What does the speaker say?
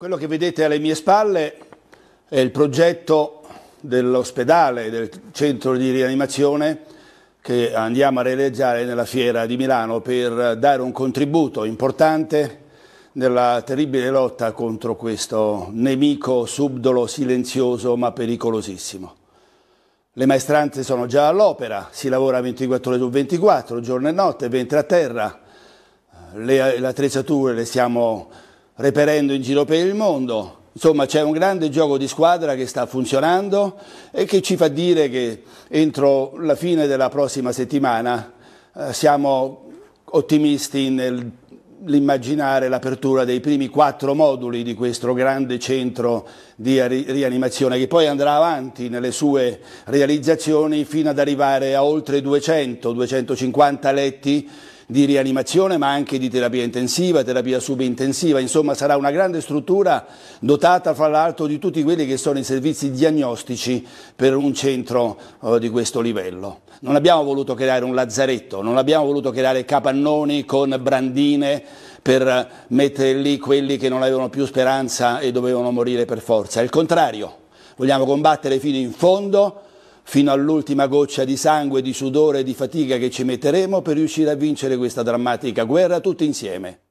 Quello che vedete alle mie spalle è il progetto dell'ospedale, del centro di rianimazione che andiamo a realizzare nella Fiera di Milano per dare un contributo importante nella terribile lotta contro questo nemico subdolo, silenzioso ma pericolosissimo. Le maestranze sono già all'opera, si lavora 24 ore su 24, giorno e notte, ventre a terra, le, le attrezzature le stiamo reperendo in giro per il mondo. Insomma c'è un grande gioco di squadra che sta funzionando e che ci fa dire che entro la fine della prossima settimana eh, siamo ottimisti nell'immaginare l'apertura dei primi quattro moduli di questo grande centro di rianimazione che poi andrà avanti nelle sue realizzazioni fino ad arrivare a oltre 200-250 letti di rianimazione ma anche di terapia intensiva, terapia subintensiva, insomma sarà una grande struttura dotata fra l'altro di tutti quelli che sono i servizi diagnostici per un centro eh, di questo livello. Non abbiamo voluto creare un lazzaretto, non abbiamo voluto creare capannoni con brandine per mettere lì quelli che non avevano più speranza e dovevano morire per forza, è il contrario, vogliamo combattere fino in fondo fino all'ultima goccia di sangue, di sudore e di fatica che ci metteremo per riuscire a vincere questa drammatica guerra tutti insieme.